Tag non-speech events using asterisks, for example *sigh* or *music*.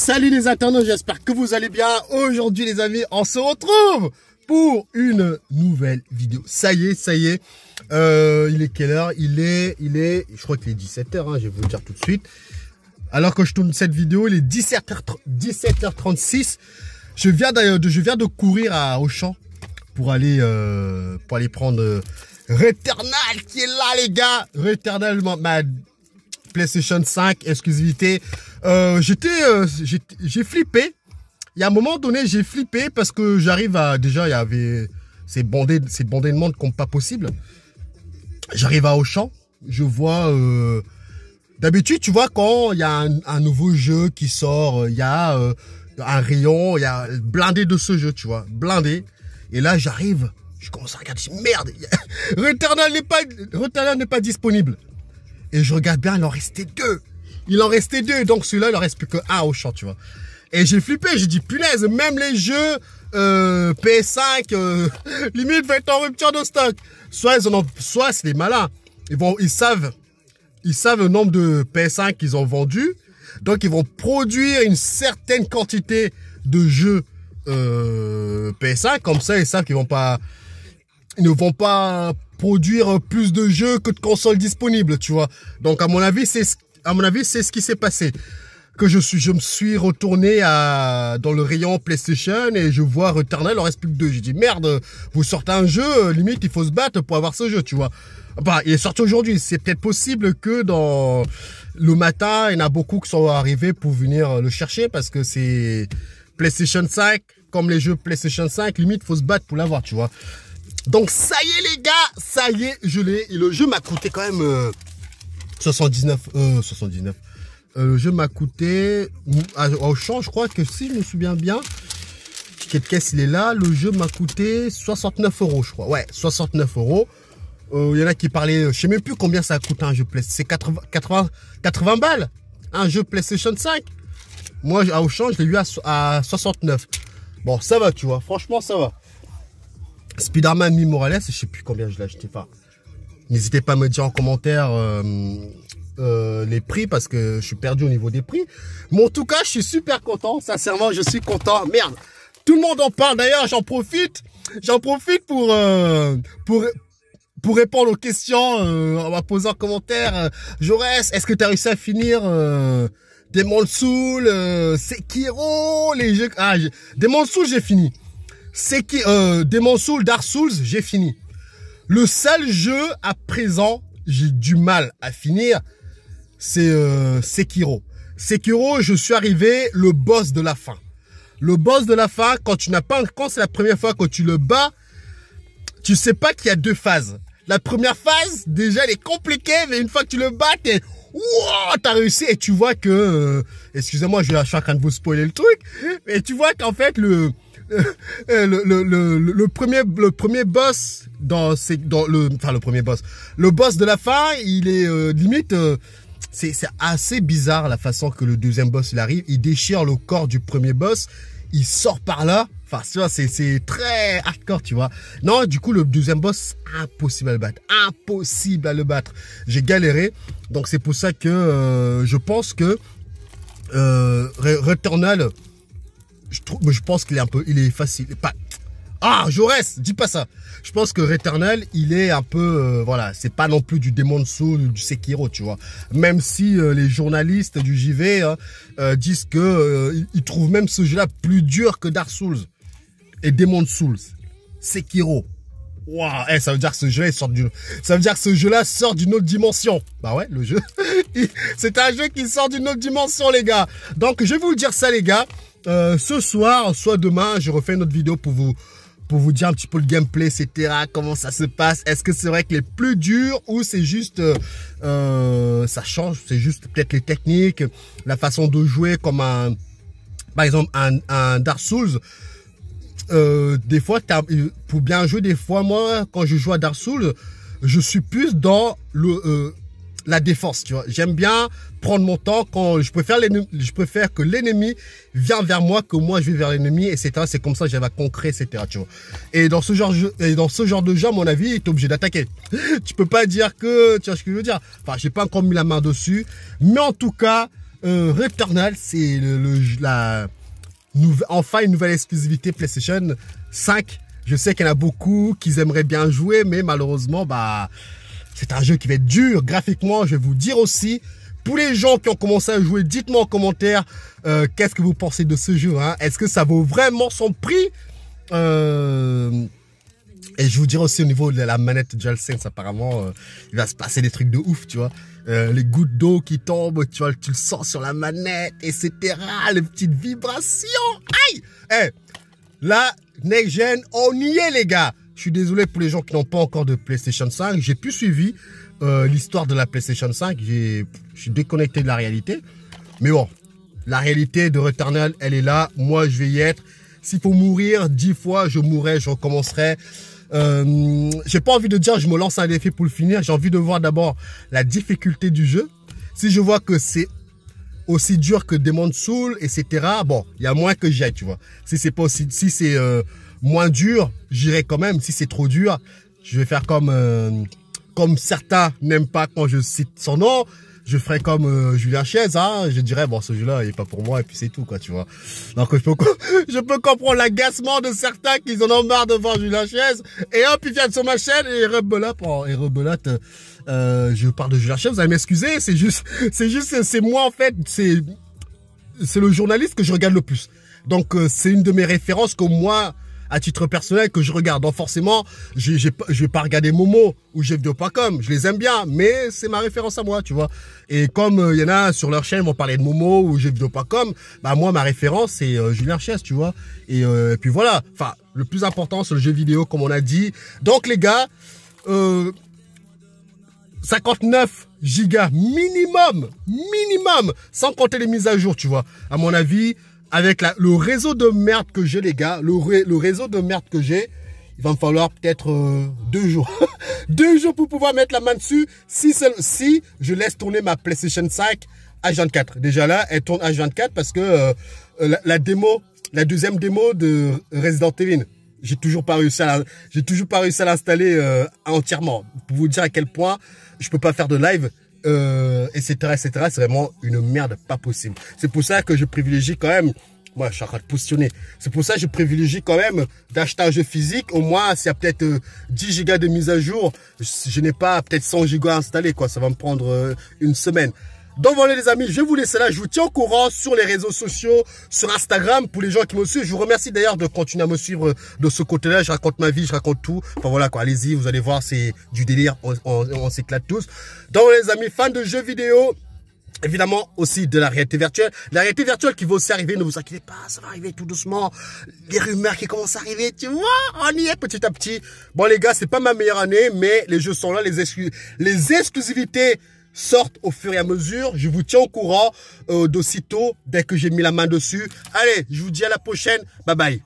Salut les internautes, j'espère que vous allez bien. Aujourd'hui les amis, on se retrouve pour une nouvelle vidéo. Ça y est, ça y est. Euh, il est quelle heure Il est, il est, je crois qu'il est 17h, hein, je vais vous le dire tout de suite. Alors que je tourne cette vidéo, il est 17 h 36 Je viens de, je viens de courir à Auchan pour aller, euh, pour aller prendre euh, Returnal qui est là les gars. Returnal, ma, PlayStation 5 exclusivité. Euh, euh, j'étais, j'ai flippé. Il y a un moment donné, j'ai flippé parce que j'arrive à déjà, il y avait ces bondé, ces de monde comme pas possible. J'arrive à Auchan, je vois. Euh, d'habitude, tu vois quand il y a un, nouveau jeu qui sort, il y a un rayon, il y a blindé de ce jeu, tu vois, blindé. Et là, j'arrive, je commence à regarder, je dis, merde, *laughs* n'est pas, Returnal n'est pas disponible. Et je regarde bien, il en restait deux. Il en restait deux. Donc celui-là, il en reste plus que un au champ, tu vois. Et j'ai flippé, j'ai dit, punaise, même les jeux euh, PS5, euh, *laughs* limite, va être en rupture de stock. Soit ils ont, soit c'est les malins. Ils vont, ils savent, ils savent le nombre de PS5 qu'ils ont vendu. Donc ils vont produire une certaine quantité de jeux euh, PS5. Comme ça, ils savent qu'ils vont pas, ils ne vont pas produire euh, plus de jeux que de consoles disponibles, tu vois. Donc à mon avis, c'est à mon avis, c'est ce qui s'est passé. Que je suis, je me suis retourné à, dans le rayon PlayStation et je vois Returnal en reste plus que deux. J'ai dit merde, vous sortez un jeu, euh, limite il faut se battre pour avoir ce jeu, tu vois. Bah, il est sorti aujourd'hui. C'est peut-être possible que dans le matin, il y en a beaucoup qui sont arrivés pour venir euh, le chercher parce que c'est PlayStation 5, comme les jeux PlayStation 5, limite faut se battre pour l'avoir, tu vois. Donc ça y est les gars, ça y est, je l'ai. Le jeu m'a coûté quand même 79, euh, 79. Euh, euh, le jeu m'a coûté ah, au champ, je crois que si je me souviens bien, quelle caisse il est là. Le jeu m'a coûté 69 euros, je crois. Ouais, 69 euros. Il euh, y en a qui parlaient, je ne sais même plus combien ça coûte un jeu PlayStation. C'est 80, 80, balles un jeu PlayStation 5. Moi, à Auchan, je l'ai eu à 69. Bon, ça va, tu vois. Franchement, ça va. Spider-Man Mi Morales, je sais plus combien je l'ai acheté. pas. n'hésitez pas à me dire en commentaire euh, euh, les prix parce que je suis perdu au niveau des prix. Mais en tout cas, je suis super content. Sincèrement, je suis content. Merde, tout le monde en parle. D'ailleurs, j'en profite. J'en profite pour, euh, pour, pour répondre aux questions, on va poser en commentaire. Jaurès, est-ce que tu as réussi à finir Des Soul, Sekiro, les jeux... Ah, Demon Soul, j'ai fini c'est qui euh, Souls, Dark Souls, j'ai fini. Le seul jeu à présent, j'ai du mal à finir, c'est euh, Sekiro. Sekiro, je suis arrivé le boss de la fin. Le boss de la fin, quand tu n'as pas, quand c'est la première fois que tu le bats, tu sais pas qu'il y a deux phases. La première phase, déjà, elle est compliquée, mais une fois que tu le bats, t'es, wow, t'as réussi et tu vois que, euh, excusez-moi, je, vais suis en train de vous spoiler le truc, mais tu vois qu'en fait, le, *laughs* Eh, le, le, premier, le premier boss dans, dans le, enfin le premier boss, le boss de la fin, il est euh, limite, euh, c'est assez bizarre la façon que le deuxième boss il arrive, il déchire le corps du premier boss, il sort par là, enfin tu vois, c'est très hardcore, tu vois. Non, du coup le deuxième boss, impossible à le battre, impossible à le battre. J'ai galéré, donc c'est pour ça que euh, je pense que Returnal je, je pense qu'il est un peu, il est facile. Pas, ah, Jaurès, dis pas ça. Je pense que Returnal, il est un peu, euh, voilà, c'est pas non plus du Demon Soul, du Sekiro, tu vois. Même si euh, les journalistes du JV hein, euh, disent que ils trouvent même ce jeu-là plus dur que Dark Souls et Demon Souls, Sekiro. Waouh, eh, ça veut dire que ce jeu-là sort d'une, ça veut dire que ce jeu-là sort d'une autre dimension. Bah ouais, le jeu, *laughs* c'est un jeu qui sort d'une autre dimension, les gars. Donc je vais vous dire ça, les gars. Euh, ce soir, soit demain, je refais une autre vidéo pour vous pour vous dire un petit peu le gameplay, etc. Comment ça se passe Est-ce que c'est vrai que les plus durs ou c'est juste euh, euh, ça change C'est juste peut-être les techniques, la façon de jouer, comme un par exemple un, Dark Souls. des fois, pour bien jouer, des fois moi quand je joue à Dark Souls, je suis plus dans le la défense, tu vois. J'aime bien prendre mon temps quand je préfère je préfère que l'ennemi vienne vers moi que moi je vais vers l'ennemi, etc. C'est comme ça que j'avais à concret, etc. Tu vois. Et dans ce genre, et dans ce genre de jeu, à mon avis, est obligé d'attaquer. *laughs* tu peux pas dire que, tu vois ce que je veux dire. Enfin, j'ai pas encore mis la main dessus, mais en tout cas, euh, Returnal, c'est la enfin une nouvelle exclusivité PlayStation 5. Je sais qu'il y en a beaucoup qui aimeraient bien jouer, mais malheureusement, bah c'est un jeu qui va être dur graphiquement, je vais vous dire aussi. Pour les gens qui ont commencé à jouer, dites-moi en commentaire euh, qu'est-ce que vous pensez de ce jeu. Hein. Est-ce que ça vaut vraiment son prix euh, Et je vous dirai aussi au niveau de la manette DualSense, apparemment, euh, il va se passer des trucs de ouf, tu vois. les gouttes d'eau qui tombent, tu vois, tu le sens sur la manette, etc. Les petites vibrations. Aïe hey eh, Là, Next on y est, les gars je suis désolé pour les gens qui n'ont pas encore de PlayStation 5. J'ai plus suivi euh, l'histoire de la PlayStation 5. Je suis déconnecté de la réalité. Mais bon, la réalité de Returnal, elle est là. Moi, je vais y être. S'il faut mourir dix fois, je mourrai, je recommencerai. Je euh, j'ai pas envie de dire je me lance un défi pour le finir. J'ai envie de voir d'abord la difficulté du jeu. Si je vois que c'est aussi dur que Demon's Soul, etc. Bon, il y a moins que j'aille, tu vois. Si c'est pas si c'est euh, moins dur, j'irai quand même. Si c'est trop dur, je vais faire comme euh, comme certains n'aiment pas quand je cite son nom. Je ferai comme euh, Julien Chiez, hein, je dirais bon ce jeu-là il est pas pour moi et puis c'est tout quoi, tu vois. Donc je peux *laughs* je peux comprendre l'agacement de certains qui en ont marre de voir Julien Chiez et hop ils viennent sur ma chaîne et rebelote. Oh, euh, je parle de Julien Chiez, vous allez m'excuser, c'est juste *laughs* c'est juste c'est moi en fait, c'est c'est le journaliste que je regarde le plus. Donc c'est une de mes références que moi à titre personnel que je regarde. Donc forcément, je ne vais pas regarder Momo ou comme, Je les aime bien, mais c'est ma référence à moi, tu vois. Et comme il euh, y en a sur leur chaîne, ils vont parler de Momo ou comme, bah moi, ma référence, c'est euh, Julien Chies, tu vois. Euh, et, puis voilà, enfin, le plus important, c'est le jeu vidéo, comme on a dit. Donc les gars, 59 gigas minimum, minimum, sans compter les mises à jour, tu vois. À mon avis, avec le réseau de merde que j'ai, les gars, le, réseau de merde que j'ai, il va me falloir peut-être euh, deux jours. *laughs* deux jours pour pouvoir mettre la main dessus si, je laisse tourner ma PlayStation 5 H24. Déjà là, elle tourne H24 parce que euh, la, démo, la deuxième démo de Resident Evil, j'ai toujours pas réussi à j'ai toujours pas réussi à l'installer euh, entièrement. Pour vous dire à quel point je peux pas faire de live etc., euh, etc. C'est vraiment une merde pas possible. C'est pour ça que je privilégie quand même moi, je suis en train de positionner. C'est pour ça que je privilégie quand même d'acheter un jeu physique. Au moins, s'il y a peut-être 10 euh, gigas de mise à jour, je n'ai pas peut-être 100 gigas installés, quoi. Ça va me prendre euh, une semaine. Donc voilà les amis, je vais vous laisser là, je vous tiens au courant sur les réseaux sociaux, sur Instagram pour les gens qui me suivent. Je vous remercie d'ailleurs de continuer à me suivre de ce côté-là, je raconte ma vie, je raconte tout. Enfin voilà quoi, allez-y, vous allez voir, c'est du délire, on, s'éclate tous. Donc les amis, fans de jeux vidéo, Évidemment aussi de la réalité virtuelle. La réalité virtuelle qui va aussi arriver, ne vous inquiétez pas, ça va arriver tout doucement. Les rumeurs qui commencent à arriver, tu vois, on y est petit à petit. Bon les gars, c'est pas ma meilleure année, mais les jeux sont là, les, les exclusivités Sorte au fur et à mesure. Je vous tiens au courant euh, d'aussitôt, dès que j'ai mis la main dessus. Allez, je vous dis à la prochaine. Bye bye.